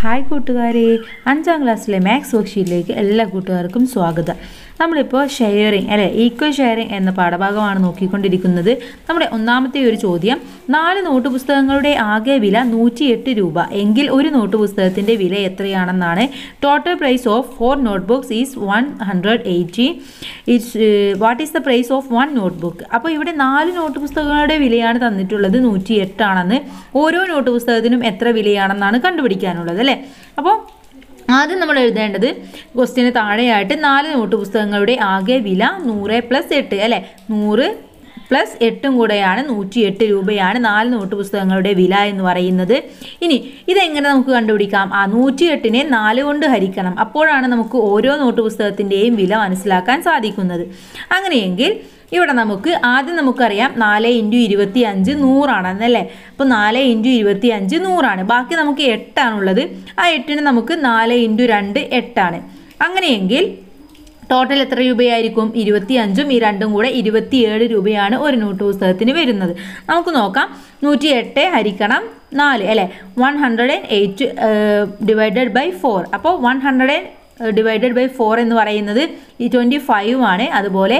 hi കൂട്ടുകാരെ അഞ്ചാം ക്ലാസ്സിലെ മാത്സ് വർക്ക്ഷീറ്റിലേക്ക് എല്ലാ കൂട്ടുകാർക്കും സ്വാഗതം നമ്മളിപ്പോൾ ഷെയറിങ് അല്ലെ ഈക്വൽ ഷെയറിങ് എന്ന പാഠഭാഗമാണ് നോക്കിക്കൊണ്ടിരിക്കുന്നത് നമ്മുടെ ഒന്നാമത്തെ ഒരു ചോദ്യം നാല് നോട്ട് പുസ്തകങ്ങളുടെ ആകെ വില നൂറ്റിയെട്ട് രൂപ എങ്കിൽ ഒരു നോട്ട് പുസ്തകത്തിൻ്റെ വില എത്രയാണെന്നാണ് total price of four note books is one hundred eighty its what is the price of one note book അപ്പോൾ ഇവിടെ നാല് നോട്ട് പുസ്തകങ്ങളുടെ വിലയാണ് തന്നിട്ടുള്ളത് നൂറ്റി എട്ടാണെന്ന് ഓരോ നോട്ട് പുസ്തകത്തിനും എത്ര വിലയാണെന്നാണ് കണ്ടുപിടിക്കാനുള്ളത് അല്ലേ അപ്പോൾ ആദ്യം നമ്മൾ എഴുതേണ്ടത് ക്വസ്റ്റ്യന് താഴെയായിട്ട് നാല് നോട്ട് പുസ്തകങ്ങളുടെ ആകെ വില നൂറ് പ്ലസ് എട്ട് അല്ലേ നൂറ് പ്ലസ് എട്ടും കൂടെയാണ് നൂറ്റി എട്ട് രൂപയാണ് നാല് നോട്ട് പുസ്തകങ്ങളുടെ വില എന്ന് പറയുന്നത് ഇനി ഇതെങ്ങനെ നമുക്ക് കണ്ടുപിടിക്കാം ആ നൂറ്റി എട്ടിനെ നാല് കൊണ്ട് ഹരിക്കണം അപ്പോഴാണ് നമുക്ക് ഓരോ നോട്ട് പുസ്തകത്തിൻ്റെയും വില മനസ്സിലാക്കാൻ സാധിക്കുന്നത് അങ്ങനെയെങ്കിൽ ഇവിടെ നമുക്ക് ആദ്യം നമുക്കറിയാം നാല് ഇൻറ്റു ഇരുപത്തി അഞ്ച് നൂറാണെന്നല്ലേ അപ്പോൾ നാല് ഇൻറ്റു ഇരുപത്തി അഞ്ച് നൂറാണ് ബാക്കി നമുക്ക് എട്ടാണുള്ളത് ആ എട്ടിന് നമുക്ക് നാല് ഇൻറ്റു രണ്ട് എട്ടാണ് അങ്ങനെയെങ്കിൽ ടോട്ടൽ എത്ര രൂപയായിരിക്കും ഇരുപത്തി അഞ്ചും ഈ രണ്ടും കൂടെ ഇരുപത്തിയേഴ് രൂപയാണ് ഒരു നോട്ട് പുസ്തകത്തിന് വരുന്നത് നമുക്ക് നോക്കാം നൂറ്റി എട്ട് ഹരിക്കണം നാല് അല്ലേ one hundred and eight divided by four അപ്പോൾ one hundred and divided by four എന്ന് പറയുന്നത് ട്വൻറ്റി ഫൈവ് ആണ് അതുപോലെ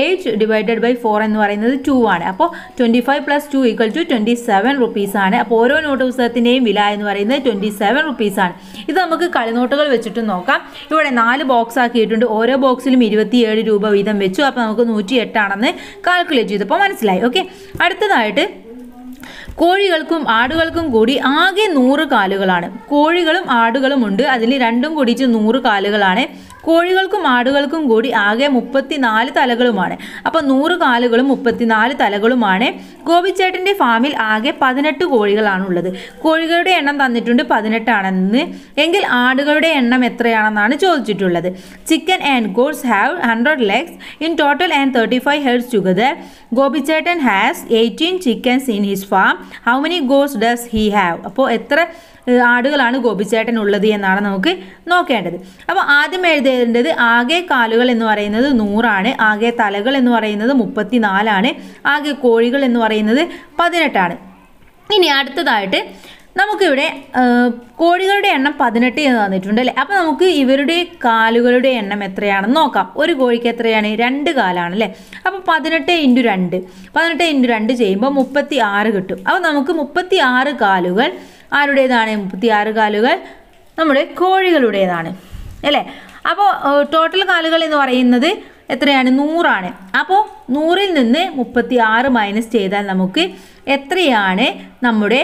ഏജ് ഡിവൈഡഡ് ബൈ ഫോർ എന്ന് പറയുന്നത് ടു ആണ് അപ്പോൾ twenty five plus two equal to twenty seven rupees ആണ് അപ്പോൾ ഓരോ നോട്ട് പുസ്തകത്തിൻ്റെയും വില എന്ന് പറയുന്നത് ട്വൻറ്റി സെവൻ റുപ്പീസ് ആണ് ഇത് നമുക്ക് കളിനോട്ടുകൾ വെച്ചിട്ട് നോക്കാം ഇവിടെ നാല് ബോക്സ് ആക്കിയിട്ടുണ്ട് ഓരോ ബോക്സിലും ഇരുപത്തിയേഴ് രൂപ വീതം വെച്ചു അപ്പോൾ നമുക്ക് നൂറ്റി എട്ടാണെന്ന് കാൽക്കുലേറ്റ് ചെയ്തപ്പോൾ മനസ്സിലായി ഓക്കെ അടുത്തതായിട്ട് കോഴികൾക്കും ആടുകൾക്കും കൂടി ആകെ നൂറ് കാലുകളാണ് കോഴികളും ആടുകളും ഉണ്ട് അതിൽ രണ്ടും കൂടി നൂറ് കാലുകളാണ് കോഴികൾക്കും ആടുകൾക്കും കൂടി ആകെ മുപ്പത്തിനാല് തലകളുമാണ് അപ്പോൾ നൂറ് കാലുകളും മുപ്പത്തിനാല് തലകളുമാണ് ഗോപിച്ചേട്ടൻ്റെ ഫാമിൽ ആകെ പതിനെട്ട് കോഴികളാണുള്ളത് കോഴികളുടെ എണ്ണം തന്നിട്ടുണ്ട് പതിനെട്ടാണെന്ന് എങ്കിൽ ആടുകളുടെ എണ്ണം എത്രയാണെന്നാണ് ചോദിച്ചിട്ടുള്ളത് chicken and goats have hundred legs in total and thirty five heads together ഗോപിച്ചേട്ടൻ has eighteen chickens in his farm how many goats does he have അപ്പോൾ എത്ര ആടുകളാണ് ഗോപിച്ചേട്ടൻ ഉള്ളത് എന്നാണ് നമുക്ക് നോക്കേണ്ടത് അപ്പോൾ ആദ്യം എഴുതേണ്ടത് ആകെ കാലുകൾ എന്ന് പറയുന്നത് നൂറാണ് ആകെ തലകൾ എന്ന് പറയുന്നത് മുപ്പത്തി നാലാണ് ആകെ കോഴികൾ എന്ന് പറയുന്നത് പതിനെട്ടാണ് ഇനി അടുത്തതായിട്ട് നമുക്കിവിടെ കോഴികളുടെ എണ്ണം പതിനെട്ട് എന്ന് തന്നിട്ടുണ്ട് അല്ലേ അപ്പോൾ നമുക്ക് ഇവരുടെ കാലുകളുടെ എണ്ണം എത്രയാണെന്ന് നോക്കാം ഒരു കോഴിക്ക് എത്രയാണ് രണ്ട് കാലാണ് അല്ലേ അപ്പോൾ പതിനെട്ട് ഇൻറ്റു രണ്ട് പതിനെട്ട് ഇൻറ്റു രണ്ട് ചെയ്യുമ്പോൾ മുപ്പത്തി ആറ് കിട്ടും അപ്പോൾ നമുക്ക് മുപ്പത്തി ആറ് കാലുകൾ ആരുടേതാണ് മുപ്പത്തി ആറ് കാലുകൾ നമ്മുടെ കോഴികളുടേതാണ് അല്ലേ അപ്പോൾ ടോട്ടൽ കാലുകൾ എന്ന് പറയുന്നത് എത്രയാണ് നൂറാണ് അപ്പോൾ നൂറിൽ നിന്ന് മുപ്പത്തി ആറ് മൈനസ് ചെയ്താൽ നമുക്ക് എത്രയാണ് നമ്മുടെ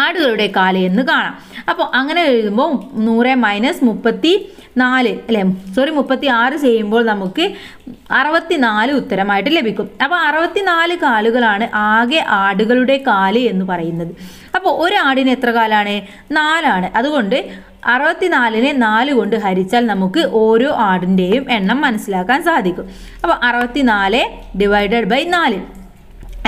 ആടുകളുടെ കാലയെന്ന് എന്ന് കാണാം അപ്പോൾ അങ്ങനെ എഴുതുമ്പോൾ നൂറ് മൈനസ് മുപ്പത്തി നാല് അല്ലേ സോറി മുപ്പത്തി ആറ് ചെയ്യുമ്പോൾ നമുക്ക് അറുപത്തി നാല് ഉത്തരമായിട്ട് ലഭിക്കും അപ്പോൾ അറുപത്തി നാല് കാലുകളാണ് ആകെ ആടുകളുടെ കാല് എന്ന് പറയുന്നത് അപ്പോൾ ഒരു ആടിന് എത്ര കാലാണ് നാലാണ് അതുകൊണ്ട് അറുപത്തിനാലിനെ നാല് കൊണ്ട് ഹരിച്ചാൽ നമുക്ക് ഓരോ ആടിൻ്റെയും എണ്ണം മനസ്സിലാക്കാൻ സാധിക്കും അപ്പോൾ അറുപത്തിനാല് ഡിവൈഡഡ് ബൈ നാല്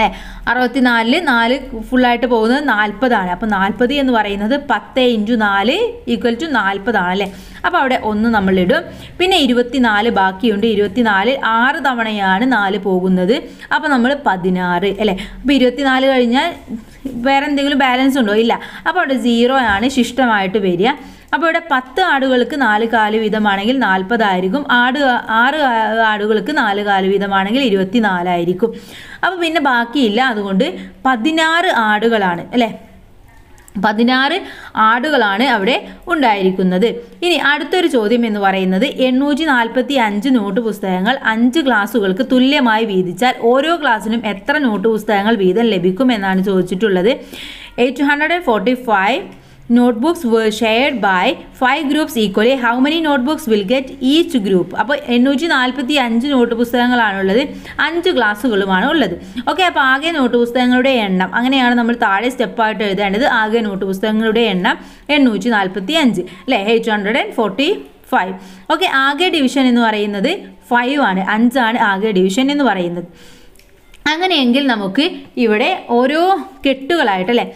ഏ അറുപത്തി നാലിൽ നാല് ഫുള്ളായിട്ട് പോകുന്നത് നാൽപ്പതാണ് അപ്പോൾ നാൽപ്പത് എന്ന് പറയുന്നത് പത്ത് ഇൻറ്റു നാല് ഈക്വൽ ടു നാൽപ്പതാണ് അല്ലേ അപ്പോൾ അവിടെ ഒന്ന് നമ്മളിടും പിന്നെ ഇരുപത്തി നാല് ബാക്കിയുണ്ട് ഇരുപത്തി ഇരുപത്തിനാല് ആറ് തവണയാണ് നാല് പോകുന്നത് അപ്പോൾ നമ്മൾ പതിനാറ് അല്ലേ അപ്പോൾ നാല് കഴിഞ്ഞാൽ വേറെ എന്തെങ്കിലും ബാലൻസ് ഉണ്ടോ ഇല്ല അപ്പോൾ അവിടെ സീറോ ആണ് ശിഷ്ടമായിട്ട് വരിക അപ്പോൾ ഇവിടെ പത്ത് ആടുകൾക്ക് നാല് കാല് വീതമാണെങ്കിൽ നാൽപ്പതായിരിക്കും ആട് ആറ് ആടുകൾക്ക് നാല് കാല് വീതമാണെങ്കിൽ ഇരുപത്തി നാലായിരിക്കും അപ്പോൾ പിന്നെ ബാക്കിയില്ല അതുകൊണ്ട് പതിനാറ് ആടുകളാണ് അല്ലേ പതിനാറ് ആടുകളാണ് അവിടെ ഉണ്ടായിരിക്കുന്നത് ഇനി അടുത്തൊരു ചോദ്യം എന്ന് പറയുന്നത് എണ്ണൂറ്റി നാൽപ്പത്തി അഞ്ച് നോട്ട് പുസ്തകങ്ങൾ അഞ്ച് ക്ലാസ്സുകൾക്ക് തുല്യമായി വീതിച്ചാൽ ഓരോ ക്ലാസ്സിനും എത്ര നോട്ട് പുസ്തകങ്ങൾ വീതം ലഭിക്കും എന്നാണ് ചോദിച്ചിട്ടുള്ളത് eight hundred and forty five notebooks were shared by five groups equally how many note books will get each group അപ്പോൾ എണ്ണൂറ്റി നാൽപ്പത്തി അഞ്ച് നോട്ട് പുസ്തകങ്ങളാണുള്ളത് അഞ്ച് ക്ലാസ്സുകളുമാണ് ഉള്ളത് ഓക്കെ അപ്പോൾ ആകെ നോട്ട് പുസ്തകങ്ങളുടെ എണ്ണം അങ്ങനെയാണ് നമ്മൾ താഴെ സ്റ്റെപ്പായിട്ട് എഴുതേണ്ടത് ആകെ നോട്ട് പുസ്തകങ്ങളുടെ എണ്ണം എണ്ണൂറ്റി നാൽപ്പത്തി അഞ്ച് അല്ലേ eight hundred and forty five okay ആകെ ഡിവിഷൻ എന്ന് പറയുന്നത് ഫൈവ് ആണ് അഞ്ചാണ് ആകെ ഡിവിഷൻ എന്ന് പറയുന്നത് അങ്ങനെയെങ്കിൽ നമുക്ക് ഇവിടെ ഓരോ കെട്ടുകളായിട്ട് അല്ലേ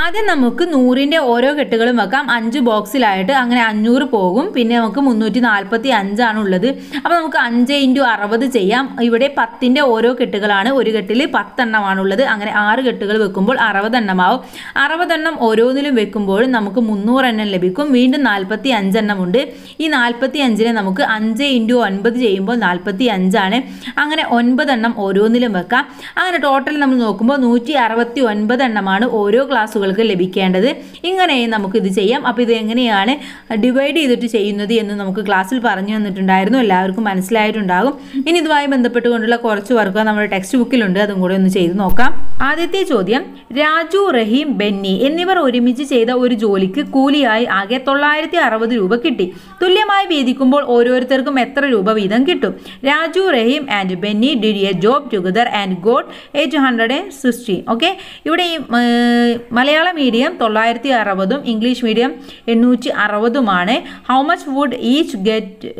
ആദ്യം നമുക്ക് നൂറിൻ്റെ ഓരോ കെട്ടുകളും വെക്കാം അഞ്ച് ബോക്സിലായിട്ട് അങ്ങനെ അഞ്ഞൂറ് പോകും പിന്നെ നമുക്ക് മുന്നൂറ്റി നാൽപ്പത്തി അഞ്ചാണ് ഉള്ളത് അപ്പോൾ നമുക്ക് അഞ്ച് ഇൻറ്റു അറുപത് ചെയ്യാം ഇവിടെ പത്തിൻ്റെ ഓരോ കെട്ടുകളാണ് ഒരു കെട്ടിൽ പത്തെണ്ണമാണുള്ളത് അങ്ങനെ ആറ് കെട്ടുകൾ വെക്കുമ്പോൾ അറുപതെണ്ണമാവും അറുപതെണ്ണം ഓരോന്നിലും വെക്കുമ്പോൾ നമുക്ക് മുന്നൂറെണ്ണം ലഭിക്കും വീണ്ടും നാൽപ്പത്തി അഞ്ചെണ്ണം ഉണ്ട് ഈ നാൽപ്പത്തി അഞ്ചിനെ നമുക്ക് അഞ്ച് ഇൻറ്റു ഒൻപത് ചെയ്യുമ്പോൾ നാൽപ്പത്തി അഞ്ചാണ് അങ്ങനെ ഒൻപതെണ്ണം ഓരോന്നിലും വെക്കാം അങ്ങനെ ടോട്ടൽ നമ്മൾ നോക്കുമ്പോൾ നൂറ്റി അറുപത്തി ഒൻപത് എണ്ണമാണ് ഓരോ ക്ലാസ് ക്ലാസ്സുകൾക്ക് ലഭിക്കേണ്ടത് ഇങ്ങനെയും നമുക്ക് ഇത് ചെയ്യാം അപ്പോൾ ഇത് എങ്ങനെയാണ് ഡിവൈഡ് ചെയ്തിട്ട് ചെയ്യുന്നത് എന്ന് നമുക്ക് ക്ലാസ്സിൽ പറഞ്ഞു തന്നിട്ടുണ്ടായിരുന്നു എല്ലാവർക്കും മനസ്സിലായിട്ടുണ്ടാകും ഇനി ഇതുമായി ബന്ധപ്പെട്ടുകൊണ്ടുള്ള കുറച്ച് വർക്ക് നമ്മുടെ ടെക്സ്റ്റ് ബുക്കിലുണ്ട് അതും കൂടെ ഒന്ന് ചെയ്ത് നോക്കാം ആദ്യത്തെ ചോദ്യം രാജു റഹീം ബെന്നി എന്നിവർ ഒരുമിച്ച് ചെയ്ത ഒരു ജോലിക്ക് കൂലിയായി ആകെ തൊള്ളായിരത്തി അറുപത് രൂപ കിട്ടി തുല്യമായി വീതിക്കുമ്പോൾ ഓരോരുത്തർക്കും എത്ര രൂപ വീതം കിട്ടും Raju Rahim and Benny did a job together and got eight hundred and sixteen okay ഇവിടെ ഈ മലയാള മീഡിയം തൊള്ളായിരത്തി അറുപതും ഇംഗ്ലീഷ് മീഡിയം എണ്ണൂറ്റി അറുപതുമാണ് how much would each get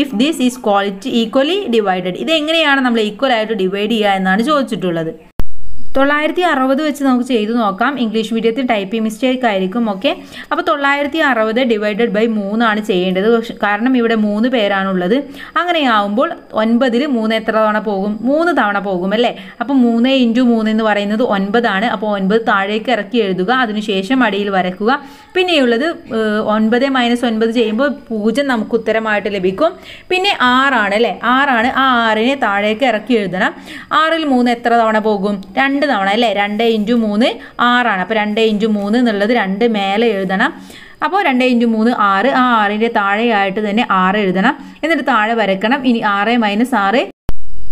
if this is quality equally divided ഇത് എങ്ങനെയാണ് നമ്മൾ ഈക്വൽ ആയിട്ട് ഡിവൈഡ് ചെയ്യുക എന്നാണ് ചോദിച്ചിട്ടുള്ളത് തൊള്ളായിരത്തി അറുപത് വെച്ച് നമുക്ക് ചെയ്തു നോക്കാം ഇംഗ്ലീഷ് മീഡിയത്തിൽ ടൈപ്പിംഗ് മിസ്റ്റേക്ക് ആയിരിക്കും ഓക്കെ അപ്പോൾ തൊള്ളായിരത്തി അറുപത് ഡിവൈഡഡ് ബൈ മൂന്നാണ് ചെയ്യേണ്ടത് കാരണം ഇവിടെ മൂന്ന് പേരാണുള്ളത് അങ്ങനെയാവുമ്പോൾ ഒൻപതിൽ മൂന്ന് എത്ര തവണ പോകും മൂന്ന് തവണ പോകും അല്ലേ അപ്പോൾ മൂന്ന് ഇൻറ്റു മൂന്ന് എന്ന് പറയുന്നത് ഒൻപതാണ് അപ്പോൾ ഒൻപത് താഴേക്ക് ഇറക്കി എഴുതുക അതിനുശേഷം അടിയിൽ വരയ്ക്കുക പിന്നെയുള്ളത് ഒൻപത് മൈനസ് ഒൻപത് ചെയ്യുമ്പോൾ പൂജ്യം നമുക്ക് ഉത്തരമായിട്ട് ലഭിക്കും പിന്നെ ആറാണ് അല്ലേ ആറാണ് ആ ആറിനെ താഴേക്ക് ഇറക്കി എഴുതണം ആറിൽ മൂന്ന് എത്ര തവണ പോകും രണ്ട് തവണ അല്ലേ രണ്ട് ഇഞ്ചു മൂന്ന് ആറാണ് അപ്പോൾ രണ്ട് ഇഞ്ചു മൂന്ന് എന്നുള്ളത് രണ്ട് മേലെ എഴുതണം അപ്പോൾ രണ്ട് ഇഞ്ചു മൂന്ന് ആറ് ആ ആറിൻ്റെ താഴെയായിട്ട് തന്നെ ആറ് എഴുതണം എന്നിട്ട് താഴെ വരക്കണം ഇനി ആറ് മൈനസ് ആറ്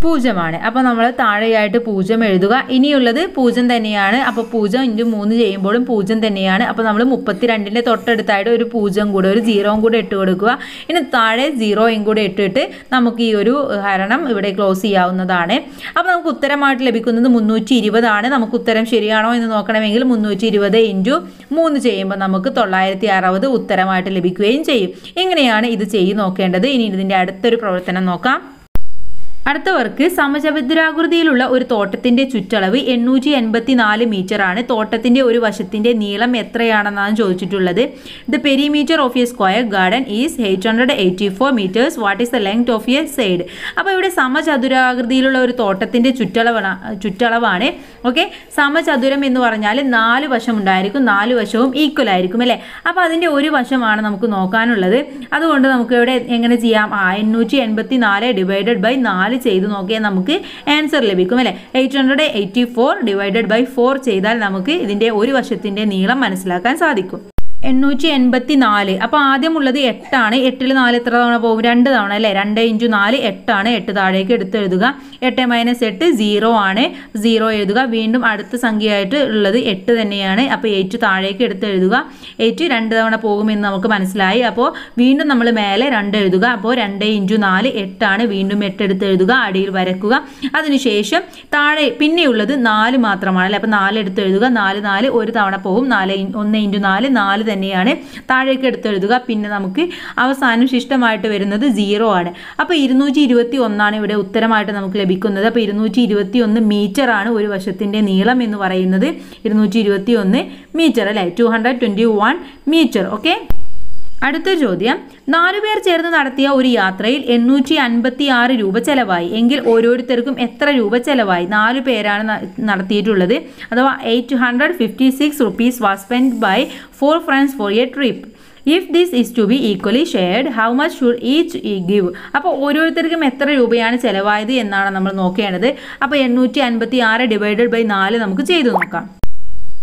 പൂജമാണ് അപ്പോൾ നമ്മൾ താഴെയായിട്ട് പൂജം എഴുതുക ഇനിയുള്ളത് പൂജം തന്നെയാണ് അപ്പോൾ പൂജം ഇഞ്ചും മൂന്ന് ചെയ്യുമ്പോഴും പൂജം തന്നെയാണ് അപ്പോൾ നമ്മൾ മുപ്പത്തി തൊട്ടടുത്തായിട്ട് ഒരു പൂജം കൂടെ ഒരു സീറോയും കൂടെ ഇട്ട് കൊടുക്കുക ഇനി താഴെ സീറോയും കൂടെ ഇട്ടിട്ട് നമുക്ക് ഈ ഒരു ഹരണം ഇവിടെ ക്ലോസ് ചെയ്യാവുന്നതാണ് അപ്പോൾ നമുക്ക് ഉത്തരമായിട്ട് ലഭിക്കുന്നത് മുന്നൂറ്റി ഇരുപതാണ് നമുക്ക് ഉത്തരം ശരിയാണോ എന്ന് നോക്കണമെങ്കിൽ മുന്നൂറ്റി ഇരുപത് ഇഞ്ചു മൂന്ന് ചെയ്യുമ്പോൾ നമുക്ക് തൊള്ളായിരത്തി അറുപത് ഉത്തരമായിട്ട് ലഭിക്കുകയും ചെയ്യും ഇങ്ങനെയാണ് ഇത് ചെയ്ത് നോക്കേണ്ടത് ഇനി ഇതിൻ്റെ അടുത്തൊരു പ്രവർത്തനം നോക്കാം അടുത്ത വർക്ക് സമചതുരാകൃതിയിലുള്ള ഒരു തോട്ടത്തിന്റെ ചുറ്റളവ് എണ്ണൂറ്റി എൺപത്തി നാല് ആണ് തോട്ടത്തിന്റെ ഒരു വശത്തിന്റെ നീളം എത്രയാണെന്നാണ് ചോദിച്ചിട്ടുള്ളത് the perimeter of a square garden is eight hundred eighty four metres what is the length of a side അപ്പോൾ ഇവിടെ സമചതുരാകൃതിയിലുള്ള ഒരു തോട്ടത്തിന്റെ ചുറ്റളവാണ് ചുറ്റളവാണ് ഓക്കെ സമചതുരം എന്ന് പറഞ്ഞാൽ നാല് വശം ഉണ്ടായിരിക്കും നാല് വശവും ഈക്വൽ ആയിരിക്കും അല്ലേ അപ്പോൾ അതിൻ്റെ ഒരു വശമാണ് നമുക്ക് നോക്കാനുള്ളത് അതുകൊണ്ട് നമുക്ക് ഇവിടെ എങ്ങനെ ചെയ്യാം എണ്ണൂറ്റി എൺപത്തി നാല് ഡിവൈഡഡ് ബൈ നാല് നാല് ചെയ്ത് നോക്കിയാൽ നമുക്ക് ആൻസർ ലഭിക്കും അല്ലേ eight hundred eighty four divided by four ചെയ്താൽ നമുക്ക് ഇതിൻ്റെ ഒരു വശത്തിൻ്റെ നീളം മനസ്സിലാക്കാൻ സാധിക്കും എണ്ണൂറ്റി എൺപത്തി നാല് അപ്പോൾ ആദ്യമുള്ളത് എട്ടാണ് എട്ടിൽ നാല് എത്ര തവണ പോകും രണ്ട് തവണ അല്ലേ രണ്ട് ഇഞ്ചു നാല് എട്ടാണ് എട്ട് താഴേക്ക് എടുത്ത് എഴുതുക എട്ട് മൈനസ് എട്ട് സീറോ ആണ് സീറോ എഴുതുക വീണ്ടും അടുത്ത സംഖ്യയായിട്ട് ഉള്ളത് എട്ട് തന്നെയാണ് അപ്പോൾ എയ്റ്റ് താഴേക്ക് എടുത്ത് എഴുതുക എയ്റ്റ് രണ്ട് തവണ പോകുമെന്ന് നമുക്ക് മനസ്സിലായി അപ്പോൾ വീണ്ടും നമ്മൾ മേലെ രണ്ട് എഴുതുക അപ്പോൾ രണ്ട് ഇഞ്ചു നാല് എട്ടാണ് വീണ്ടും എട്ട് എടുത്ത് എഴുതുക അടിയിൽ വരക്കുക അതിനുശേഷം താഴെ പിന്നെയുള്ളത് നാല് മാത്രമാണ് അല്ലേ അപ്പോൾ നാല് എടുത്ത് എഴുതുക നാല് നാല് ഒരു തവണ പോകും നാല് ഒന്ന് ഇഞ്ചു നാല് നാല് തന്നെയാണ് താഴേക്ക് എടുത്തെഴുതുക പിന്നെ നമുക്ക് അവസാനം ശിഷ്ടമായിട്ട് വരുന്നത് സീറോ ആണ് അപ്പോൾ ഇരുന്നൂറ്റി ഇരുപത്തി ഒന്നാണ് ഇവിടെ ഉത്തരമായിട്ട് നമുക്ക് ലഭിക്കുന്നത് അപ്പോൾ ഇരുന്നൂറ്റി ഇരുപത്തി ഒന്ന് മീറ്റർ ആണ് ഒരു വശത്തിൻ്റെ നീളം എന്ന് പറയുന്നത് ഇരുന്നൂറ്റി ഇരുപത്തി ഒന്ന് മീറ്റർ അല്ലേ two hundred twenty one metre okay അടുത്ത ചോദ്യം നാലുപേർ ചേർന്ന് നടത്തിയ ഒരു യാത്രയിൽ എണ്ണൂറ്റി അൻപത്തി ആറ് രൂപ ചെലവായി എങ്കിൽ ഓരോരുത്തർക്കും എത്ര രൂപ ചെലവായി നാലു പേരാണ് നടത്തിയിട്ടുള്ളത് അഥവാ eight hundred fifty six rupees was spend by four friends for a trip if this is to be equally shared how much should each give അപ്പോൾ ഓരോരുത്തർക്കും എത്ര രൂപയാണ് ചിലവായത് എന്നാണ് നമ്മൾ നോക്കേണ്ടത് അപ്പോൾ എണ്ണൂറ്റി അൻപത്തി ആറ് ഡിവൈഡഡ് ബൈ നാല് നമുക്ക് ചെയ്തു നോക്കാം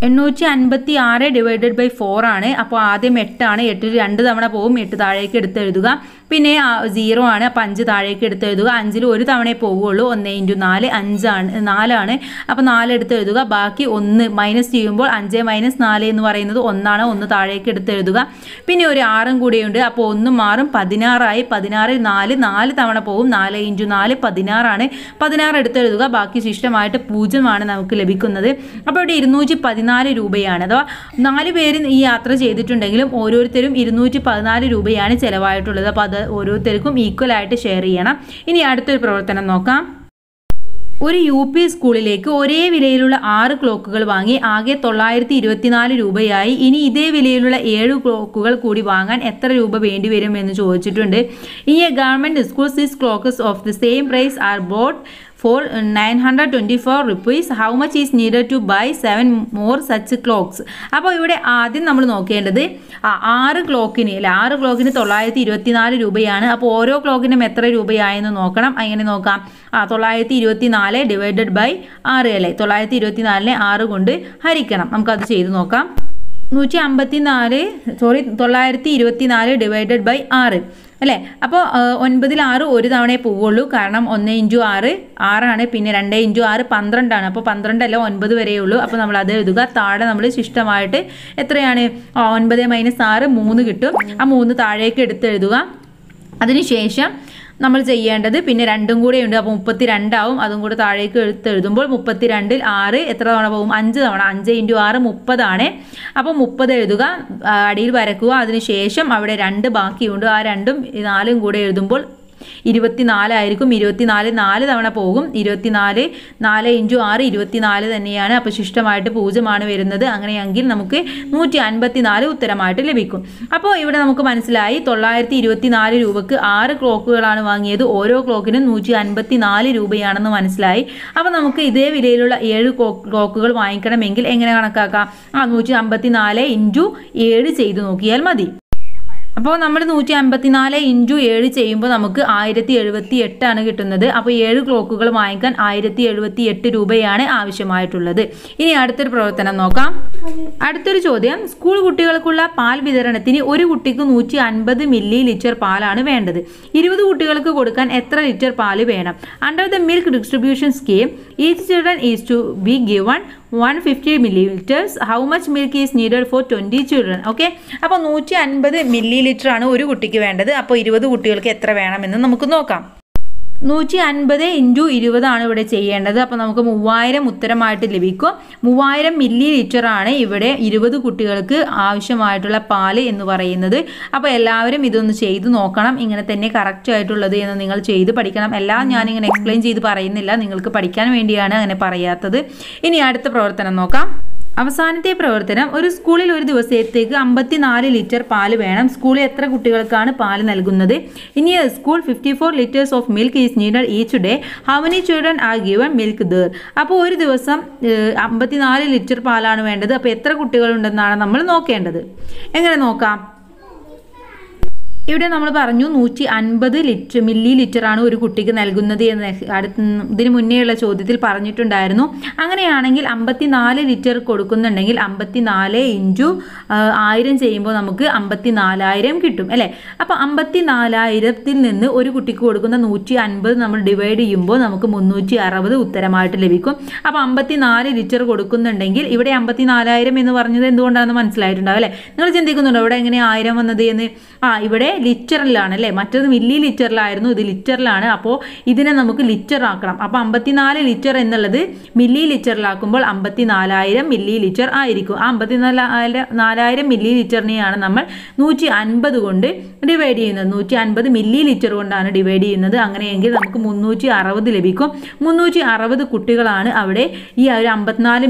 എണ്ണൂറ്റി അൻപത്തി ആറ് ഡിവൈഡഡ് ബൈ ഫോർ ആണ് അപ്പോൾ ആദ്യം എട്ടാണ് എട്ട് രണ്ട് തവണ പോവും എട്ട് താഴേക്ക് എടുത്ത് എഴുതുക പിന്നെ സീറോ ആണ് അപ്പോൾ അഞ്ച് താഴേക്ക് എടുത്ത് എഴുതുക അഞ്ചിൽ ഒരു തവണയെ പോവുകയുള്ളൂ ഒന്ന് ഇൻറ്റു നാല് അഞ്ചാണ് നാലാണ് അപ്പോൾ എടുത്ത് എഴുതുക ബാക്കി ഒന്ന് മൈനസ് ചെയ്യുമ്പോൾ അഞ്ച് മൈനസ് നാല് എന്ന് പറയുന്നത് ഒന്നാണ് ഒന്ന് താഴേക്ക് എടുത്ത് എഴുതുക പിന്നെ ഒരു ആറും കൂടിയുണ്ട് അപ്പോൾ ഒന്നും മാറും പതിനാറായി പതിനാറിൽ നാല് നാല് തവണ പോകും നാല് ഇൻറ്റു നാല് പതിനാറാണ് പതിനാറ് എടുത്ത് എഴുതുക ബാക്കി ശിഷ്ടമായിട്ട് പൂജ്യമാണ് നമുക്ക് ലഭിക്കുന്നത് അപ്പോൾ ഇവിടെ ഇരുന്നൂറ്റി പതിനാല് രൂപയാണ് അഥവാ നാല് പേര് ഈ യാത്ര ചെയ്തിട്ടുണ്ടെങ്കിലും ഓരോരുത്തരും ഇരുന്നൂറ്റി പതിനാല് രൂപയാണ് ചിലവായിട്ടുള്ളത് അപ്പോൾ അത് ഓരോരുത്തർക്കും ഈക്വലായിട്ട് ഷെയർ ചെയ്യണം ഇനി അടുത്തൊരു പ്രവർത്തനം നോക്കാം ഒരു യു പി സ്കൂളിലേക്ക് ഒരേ വിലയിലുള്ള ആറ് ക്ലോക്കുകൾ വാങ്ങി ആകെ തൊള്ളായിരത്തി ഇരുപത്തിനാല് രൂപയായി ഇനി ഇതേ വിലയിലുള്ള ഏഴ് ക്ലോക്കുകൾ കൂടി വാങ്ങാൻ എത്ര രൂപ വേണ്ടിവരും എന്ന് ചോദിച്ചിട്ടുണ്ട് ഈ government schools is clocks of the same price are bought for nine hundred twenty four rupees how much is needed to buy seven more such clocks അപ്പോൾ ഇവിടെ ആദ്യം നമ്മൾ നോക്കേണ്ടത് ആറ് ക്ലോക്കിന് അല്ലെ ആറ് ക്ലോക്കിന് തൊള്ളായിരത്തി ഇരുപത്തിനാല് രൂപയാണ് അപ്പോൾ ഓരോ ക്ലോക്കിനും എത്ര രൂപയായെന്ന് നോക്കണം അങ്ങനെ നോക്കാം ആ തൊള്ളായിരത്തി ഇരുപത്തി നാല് ഡിവൈഡഡ് ബൈ ആറ് അല്ലേ തൊള്ളായിരത്തി ഇരുപത്തിനാലിനെ ആറ് കൊണ്ട് ഹരിക്കണം നമുക്കത് ചെയ്ത് നോക്കാം നൂറ്റി അമ്പത്തി നാല് സോറി തൊള്ളായിരത്തി ഇരുപത്തി നാല് ഡിവൈഡഡ് ബൈ ആറ് അല്ലേ അപ്പോൾ ഒൻപതിൽ ആറ് ഒരു തവണയെ പോവുള്ളൂ കാരണം ഒന്ന് ഇഞ്ചു ആറ് ആറാണ് പിന്നെ രണ്ട് ഇഞ്ചു ആറ് പന്ത്രണ്ടാണ് അപ്പോൾ പന്ത്രണ്ടല്ല ഒൻപത് വരെയേ ഉള്ളൂ അപ്പോൾ നമ്മൾ അത് എഴുതുക താഴെ നമ്മൾ ശിഷ്ടമായിട്ട് എത്രയാണ് ഒൻപത് മൈനസ് ആറ് മൂന്ന് കിട്ടും ആ മൂന്ന് താഴേക്ക് എടുത്ത് എഴുതുക അതിനുശേഷം നമ്മൾ ചെയ്യേണ്ടത് പിന്നെ രണ്ടും കൂടെ ഉണ്ട് അപ്പോൾ മുപ്പത്തി രണ്ടാവും അതും കൂടെ താഴേക്ക് എടുത്ത് എഴുതുമ്പോൾ മുപ്പത്തി രണ്ടിൽ ആറ് എത്ര തവണ പോകും അഞ്ച് തവണ അഞ്ച് ഇൻറ്റു ആറ് മുപ്പതാണ് അപ്പോൾ മുപ്പത് എഴുതുക അടിയിൽ വരക്കുക അതിനുശേഷം അവിടെ രണ്ട് ബാക്കിയുണ്ട് ആ രണ്ടും നാലും കൂടെ എഴുതുമ്പോൾ ഇരുപത്തിനാലായിരിക്കും ഇരുപത്തിനാല് നാല് തവണ പോകും ഇരുപത്തിനാല് നാല് ഇഞ്ചു ആറ് ഇരുപത്തിനാല് തന്നെയാണ് അപ്പോൾ ശിഷ്ടമായിട്ട് പൂജമാണ് വരുന്നത് അങ്ങനെയെങ്കിൽ നമുക്ക് നൂറ്റി അൻപത്തിനാല് ഉത്തരമായിട്ട് ലഭിക്കും അപ്പോൾ ഇവിടെ നമുക്ക് മനസ്സിലായി തൊള്ളായിരത്തി ഇരുപത്തിനാല് രൂപക്ക് ആറ് ക്ലോക്കുകളാണ് വാങ്ങിയത് ഓരോ ക്ലോക്കിനും നൂറ്റി അൻപത്തിനാല് രൂപയാണെന്ന് മനസ്സിലായി അപ്പോൾ നമുക്ക് ഇതേ വിലയിലുള്ള ഏഴ് ക്ലോക്കുകൾ വാങ്ങിക്കണമെങ്കിൽ എങ്ങനെ കണക്കാക്കാം ആ നൂറ്റി അമ്പത്തിനാല് ഇഞ്ചു ഏഴ് ചെയ്ത് നോക്കിയാൽ മതി അപ്പോൾ നമ്മൾ നൂറ്റി അമ്പത്തി നാല് ഇഞ്ചു ഏഴ് ചെയ്യുമ്പോൾ നമുക്ക് ആയിരത്തി എഴുപത്തി എട്ടാണ് കിട്ടുന്നത് അപ്പോൾ ഏഴ് ക്ലോക്കുകൾ വാങ്ങിക്കാൻ ആയിരത്തി എഴുപത്തി എട്ട് രൂപയാണ് ആവശ്യമായിട്ടുള്ളത് ഇനി അടുത്തൊരു പ്രവർത്തനം നോക്കാം അടുത്തൊരു ചോദ്യം സ്കൂൾ കുട്ടികൾക്കുള്ള പാൽ വിതരണത്തിന് ഒരു കുട്ടിക്ക് നൂറ്റി അൻപത് മില്ലി ലിറ്റർ പാലാണ് വേണ്ടത് ഇരുപത് കുട്ടികൾക്ക് കൊടുക്കാൻ എത്ര ലിറ്റർ പാല് വേണം under the milk distribution scheme each children is to be given one fifty millilitres how much milk is needed for twenty children okay അപ്പോൾ നൂറ്റി അൻപത് മില്ലി ലിറ്റർ ആണ് ഒരു കുട്ടിക്ക് വേണ്ടത് അപ്പോൾ ഇരുപത് കുട്ടികൾക്ക് എത്ര വേണമെന്ന് നമുക്ക് നോക്കാം നൂറ്റി അൻപത് ഇൻറ്റു ഇരുപതാണ് ഇവിടെ ചെയ്യേണ്ടത് അപ്പോൾ നമുക്ക് മൂവായിരം ഉത്തരമായിട്ട് ലഭിക്കും മൂവായിരം മില്ലി ലിറ്ററാണ് ആണ് ഇവിടെ ഇരുപത് കുട്ടികൾക്ക് ആവശ്യമായിട്ടുള്ള പാല് എന്ന് പറയുന്നത് അപ്പോൾ എല്ലാവരും ഇതൊന്ന് ചെയ്ത് നോക്കണം ഇങ്ങനെ തന്നെ കറക്റ്റ് ആയിട്ടുള്ളത് എന്ന് നിങ്ങൾ ചെയ്ത് പഠിക്കണം എല്ലാം ഞാനിങ്ങനെ എക്സ്പ്ലെയിൻ ചെയ്ത് പറയുന്നില്ല നിങ്ങൾക്ക് പഠിക്കാൻ വേണ്ടിയാണ് അങ്ങനെ പറയാത്തത് ഇനി അടുത്ത പ്രവർത്തനം നോക്കാം അവസാനത്തെ പ്രവർത്തനം ഒരു സ്കൂളിൽ ഒരു ദിവസത്തേക്ക് അമ്പത്തിനാല് ലിറ്റർ പാല് വേണം സ്കൂളിൽ എത്ര കുട്ടികൾക്കാണ് പാല് നൽകുന്നത് ഇനി school fifty four litres of milk is needed each day how many children are given milk there അപ്പോൾ ഒരു ദിവസം അമ്പത്തിനാല് ലിറ്റർ പാലാണ് വേണ്ടത് അപ്പോൾ എത്ര കുട്ടികളുണ്ടെന്നാണ് നമ്മൾ നോക്കേണ്ടത് എങ്ങനെ നോക്കാം ഇവിടെ നമ്മൾ പറഞ്ഞു നൂറ്റി അൻപത് ലിറ്റർ മില്ലി ലിറ്റർ ആണ് ഒരു കുട്ടിക്ക് നൽകുന്നത് എന്ന് അടുത്ത ഇതിന് മുന്നേയുള്ള ചോദ്യത്തിൽ പറഞ്ഞിട്ടുണ്ടായിരുന്നു അങ്ങനെയാണെങ്കിൽ അമ്പത്തിനാല് ലിറ്റർ കൊടുക്കുന്നുണ്ടെങ്കിൽ അമ്പത്തിനാല് ഇഞ്ചു ആയിരം ചെയ്യുമ്പോൾ നമുക്ക് അമ്പത്തിനാലായിരം കിട്ടും അല്ലേ അപ്പോൾ അമ്പത്തിനാലായിരത്തിൽ നിന്ന് ഒരു കുട്ടിക്ക് കൊടുക്കുന്ന നൂറ്റി അൻപത് നമ്മൾ ഡിവൈഡ് ചെയ്യുമ്പോൾ നമുക്ക് മുന്നൂറ്റി അറുപത് ഉത്തരമായിട്ട് ലഭിക്കും അപ്പോൾ അമ്പത്തിനാല് ലിറ്റർ കൊടുക്കുന്നുണ്ടെങ്കിൽ ഇവിടെ അമ്പത്തിനാലായിരം എന്ന് പറഞ്ഞത് എന്തുകൊണ്ടാണെന്ന് മനസ്സിലായിട്ടുണ്ടാവും അല്ലേ നിങ്ങൾ ചിന്തിക്കുന്നുണ്ടോ ഇവിടെ എങ്ങനെ ആയിരം വന്നത് എന്ന് ആ ഇവിടെ ലിറ്ററിലാണ് അല്ലേ മറ്റത് മില്ലി ലിറ്ററിലായിരുന്നു ഇത് ലിറ്ററിലാണ് അപ്പോൾ ഇതിനെ നമുക്ക് ലിറ്റർ ആക്കണം അപ്പോൾ അമ്പത്തിനാല് ലിറ്റർ എന്നുള്ളത് മില്ലി ലിറ്ററിലാക്കുമ്പോൾ അമ്പത്തി നാലായിരം മില്ലി ലിറ്റർ ആയിരിക്കും ആ അമ്പത്തി നാലായിരം മില്ലി ലിറ്ററിനെയാണ് നമ്മൾ നൂറ്റി അൻപത് കൊണ്ട് ഡിവൈഡ് ചെയ്യുന്നത് നൂറ്റി അൻപത് മില്ലി ലിറ്റർ കൊണ്ടാണ് ഡിവൈഡ് ചെയ്യുന്നത് അങ്ങനെയെങ്കിൽ നമുക്ക് മുന്നൂറ്റി അറുപത് ലഭിക്കും മുന്നൂറ്റി അറുപത് കുട്ടികളാണ് അവിടെ ഈ ഒരു അമ്പത്തിനാല്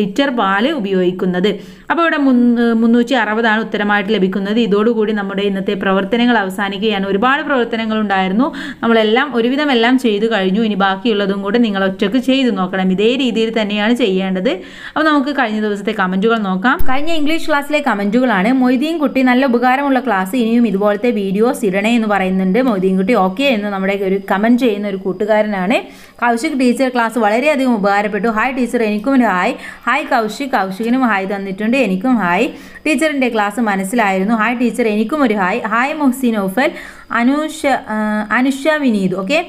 ലിറ്റർ പാല് ഉപയോഗിക്കുന്നത് അപ്പോൾ ഇവിടെ മുന്നൂറ്റി അറുപതാണ് ഉത്തരമായിട്ട് ലഭിക്കുന്നത് ഇതോടുകൂടി നമ്മുടെ ഇന്നത്തെ പ്രവർത്തനങ്ങൾ അവസാനിക്കുകയാണ് ഒരുപാട് പ്രവർത്തനങ്ങൾ ഉണ്ടായിരുന്നു നമ്മളെല്ലാം ഒരുവിധം എല്ലാം ചെയ്തു കഴിഞ്ഞു ഇനി ബാക്കിയുള്ളതും കൂടെ നിങ്ങൾ ഒറ്റക്ക് ചെയ്തു നോക്കണം ഇതേ രീതിയിൽ തന്നെയാണ് ചെയ്യേണ്ടത് അപ്പോൾ നമുക്ക് കഴിഞ്ഞ ദിവസത്തെ കമൻറ്റുകൾ നോക്കാം കഴിഞ്ഞ ഇംഗ്ലീഷ് ക്ലാസ്സിലെ കമൻറ്റുകളാണ് മൊയ്തീൻ കുട്ടി നല്ല ഉപകാരമുള്ള ക്ലാസ് ഇനിയും ഇതുപോലത്തെ വീഡിയോസ് ഇടണേ എന്ന് പറയുന്നുണ്ട് മൊയ്തീൻ കുട്ടി ഓക്കെ എന്ന് നമ്മുടെ ഒരു കമൻറ്റ് ചെയ്യുന്ന ഒരു കൂട്ടുകാരനാണ് കൗശിക് ടീച്ചർ ക്ലാസ് വളരെയധികം ഉപകാരപ്പെട്ടു ഹായ് ടീച്ചർ എനിക്കും ഒരു ഹായ് ഹായ് കൗശിക് കൗശികിനും ഹായ് തന്നിട്ടുണ്ട് എനിക്കും ഹായ് ടീച്ചറിൻ്റെ ക്ലാസ് മനസ്സിലായിരുന്നു ഹായ് ടീച്ചർ എനിക്കും ഒരു ഹായ് ഹായ് മുഹ്സിൻ ഓഫൽ അനുഷ അനുഷ വിനീത് ഓക്കെ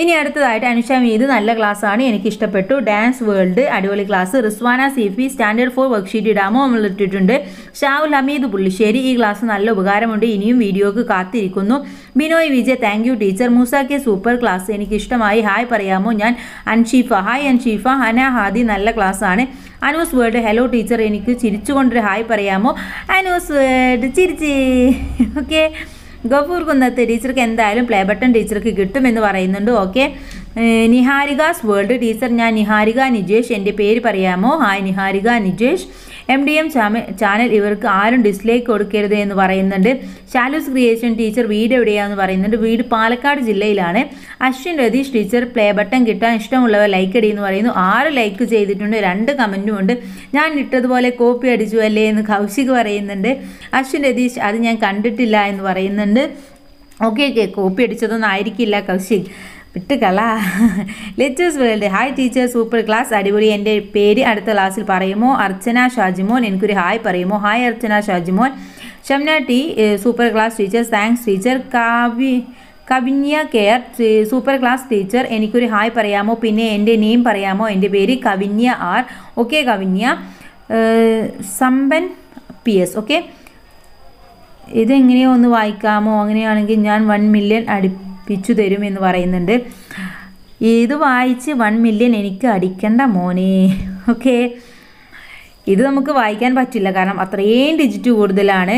ഇനി അടുത്തതായിട്ട് അനുഷാമി ഇത് നല്ല ക്ലാസ്സാണ് എനിക്ക് ഇഷ്ടപ്പെട്ടു ഡാൻസ് വേൾഡ് അടിപൊളി class Rizwana Sifi standard four worksheet ഇടാമോ നമ്മൾ ഇട്ടിട്ടുണ്ട് ഷാവുൽ അമീദ് പുള്ളിശ്ശേരി ഈ ക്ലാസ് നല്ല ഉപകാരമുണ്ട് ഇനിയും വീഡിയോക്ക് കാത്തിരിക്കുന്നു Binoy Vijay thank you teacher Moosa super class എനിക്ക് ഇഷ്ടമായി ഹായ് പറയാമോ ഞാൻ അൻഷീഫ ഹായ് അൻഷീഫ ഹന ഹാദി നല്ല ക്ലാസ്സാണ് അനൂസ് വേൾഡ് ഹലോ ടീച്ചർ എനിക്ക് ചിരിച്ചുകൊണ്ടൊരു ഹായ് പറയാമോ അനൂസ് വേൾഡ് ചിരിച്ചേ ഓക്കെ ഗഫൂർ കുന്നത്ത് ടീച്ചർക്ക് എന്തായാലും പ്ലേ ബട്ടൺ ടീച്ചർക്ക് കിട്ടുമെന്ന് പറയുന്നുണ്ട് ഓക്കെ നിഹാരികാസ് വേൾഡ് ടീച്ചർ ഞാൻ നിഹാരിക നിജേഷ് എൻ്റെ പേര് പറയാമോ hi Niharika Nijesh M D M channel ഇവർക്ക് ആരും ഡിസ്ലൈക്ക് കൊടുക്കരുത് എന്ന് പറയുന്നുണ്ട് ശാലൂസ് ക്രിയേഷൻ ടീച്ചർ വീട് എവിടെയാണെന്ന് പറയുന്നുണ്ട് വീട് പാലക്കാട് ജില്ലയിലാണ് Ashwin Ratheesh teacher play button കിട്ടാൻ ഇഷ്ടമുള്ളവർ ലൈക്ക് അടി എന്ന് പറയുന്നു ആറ് ലൈക്ക് ചെയ്തിട്ടുണ്ട് രണ്ട് കമൻറ്റും ഉണ്ട് ഞാൻ ഇട്ടതുപോലെ കോപ്പി അടിച്ചു അല്ലേ എന്ന് കൗശിക് പറയുന്നുണ്ട് അശ്വിൻ രതീഷ് അത് ഞാൻ കണ്ടിട്ടില്ല എന്ന് പറയുന്നുണ്ട് ഓക്കെ ഓക്കെ കോപ്പി അടിച്ചതൊന്നും ആയിരിക്കില്ല കൗശിക് വിട്ടുകള letters world hi teacher super class അടിപൊളി എൻ്റെ പേര് അടുത്ത ക്ലാസ്സിൽ പറയുമോ അർച്ചന ഷാജിമോൻ എനിക്കൊരു ഹായ് പറയുമോ hi Archana Shajimon Shamna T super class teacher thanks teacher Kavya കവിഞ്ഞ കെയർ സൂപ്പർ ക്ലാസ് ടീച്ചർ എനിക്കൊരു ഹായ് പറയാമോ പിന്നെ എൻ്റെ നെയിം പറയാമോ എൻ്റെ പേര് കവിഞ്ഞ ആർ ഓക്കെ കവിഞ്ഞ സമ്പൻ പി എസ് ഓക്കെ ഇതെങ്ങനെയോ ഒന്ന് വായിക്കാമോ അങ്ങനെയാണെങ്കിൽ ഞാൻ വൺ മില്യൺ അടി പിച്ചു തരുമെന്ന് പറയുന്നുണ്ട് ഇത് വായിച്ച് വൺ മില്യൺ എനിക്ക് അടിക്കണ്ട മോനെ ഓക്കെ ഇത് നമുക്ക് വായിക്കാൻ പറ്റില്ല കാരണം അത്രയും ഡിജിറ്റ് കൂടുതലാണ്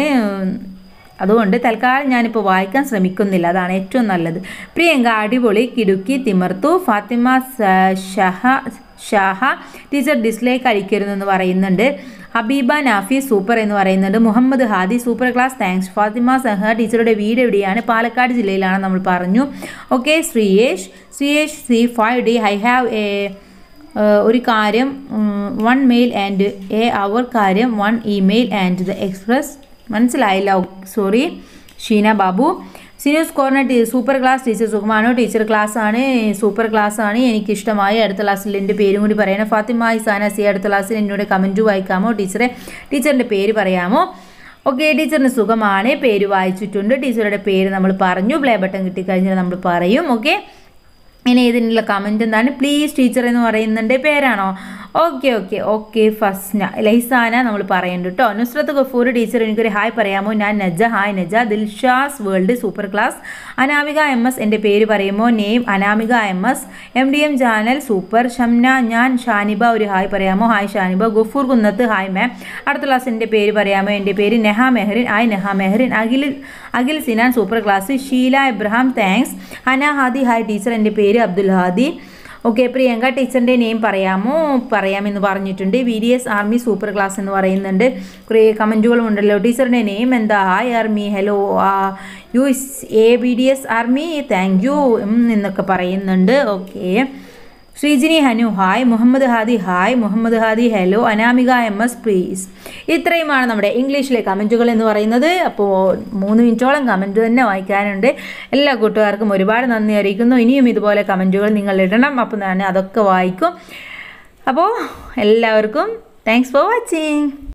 അതുകൊണ്ട് തൽക്കാലം ഞാനിപ്പോൾ വായിക്കാൻ ശ്രമിക്കുന്നില്ല അതാണ് ഏറ്റവും നല്ലത് പ്രിയങ്ക അടിപൊളി കിടുക്കി തിമർത്തു ഫാത്തിമ ഷഹ ഷാഹ ടീച്ചർ ഡിസ്ലൈക്ക് അടിക്കരുതെന്ന് പറയുന്നുണ്ട് ഹബീബ നാഫി സൂപ്പർ എന്ന് പറയുന്നത് Muhammad Hadi super class thanks Fathima Saha ടീച്ചറുടെ വീട് എവിടെയാണ് പാലക്കാട് ജില്ലയിലാണ് നമ്മൾ പറഞ്ഞു okay Sreeyesh Sreeyesh C five D I have a ഒരു കാര്യം വൺ മെയിൽ ആൻഡ് എ അവർ കാര്യം one email and the express മനസ്സിലായില്ല sorry Sheena Babu seniors corner super class teacher സുഖമാണോ ടീച്ചർ ക്ലാസ് ആണ് സൂപ്പർ ക്ലാസ് ആണ് എനിക്കിഷ്ടമായി അടുത്ത ക്ലാസ്സിൽ എൻ്റെ പേരും കൂടി പറയണം ഫാത്തിമ ഇസാന സി അടുത്ത ക്ലാസ്സിൽ എന്നോട് കമൻറ്റ് വായിക്കാമോ ടീച്ചറെ ടീച്ചറിൻ്റെ പേര് പറയാമോ ഓക്കെ ടീച്ചറിന് സുഖമാണ് പേര് വായിച്ചിട്ടുണ്ട് ടീച്ചറുടെ പേര് നമ്മൾ പറഞ്ഞു പ്ലേ ബട്ടൺ കിട്ടിക്കഴിഞ്ഞാൽ നമ്മൾ പറയും ഓക്കെ ഇനി ഇതിനുള്ള കമൻറ്റ് എന്താണ് പ്ലീസ് ടീച്ചർ എന്ന് പറയുന്നുണ്ട് പേരാണോ okay okay okay Fasna Laisana നമ്മൾ പറയുന്നുണ്ട് കേട്ടോ നുസ്രത്ത് ഗഫൂർ ടീച്ചർ എനിക്കൊരു ഹായ് പറയാമോ ഞാൻ Naja hi Naja Dilshas world super class Anamika M S എൻ്റെ പേര് പറയുമോ name Anamika M S M D M channel super Shamna ഞാൻ ഷാനിബ ഒരു ഹായ് പറയാമോ hi Shaniba Gafoor Kunnath hi ma'am അടുത്ത ക്ലാസ് എൻ്റെ പേര് പറയാമോ എൻ്റെ പേര് Neha Meharin hi Neha Meharin Akhil Akhil Sinan super class Sheela Abraham thanks Ana Hadi hi teacher എൻ്റെ പേര് അബ്ദുൽ ഹാദി ഓക്കെ പ്രിയങ്ക ടീച്ചറിൻ്റെ നെയിം പറയാമോ പറയാമെന്ന് പറഞ്ഞിട്ടുണ്ട് V D S army super class എന്ന് പറയുന്നുണ്ട് കുറേ കമൻറ്റുകളും ഉണ്ടല്ലോ ടീച്ചറിൻ്റെ നെയിം എന്താ hi army hello U A B D S army thank you എന്നൊക്കെ പറയുന്നുണ്ട് okay Sreejini Hanu hi Muhammad Hadi hi Muhammad Hadi hello Anamika M S please ഇത്രയുമാണ് നമ്മുടെ ഇംഗ്ലീഷിലെ കമൻറ്റുകൾ എന്ന് പറയുന്നത് അപ്പോൾ മൂന്ന് മിനിറ്റോളം കമൻറ്റ് തന്നെ വായിക്കാനുണ്ട് എല്ലാ കൂട്ടുകാർക്കും ഒരുപാട് നന്ദി അറിയിക്കുന്നു ഇനിയും ഇതുപോലെ കമൻറ്റുകൾ നിങ്ങൾ ഇടണം അപ്പോൾ ഞാൻ അതൊക്കെ വായിക്കും അപ്പോൾ എല്ലാവർക്കും താങ്ക്സ് ഫോർ വാച്ചിങ്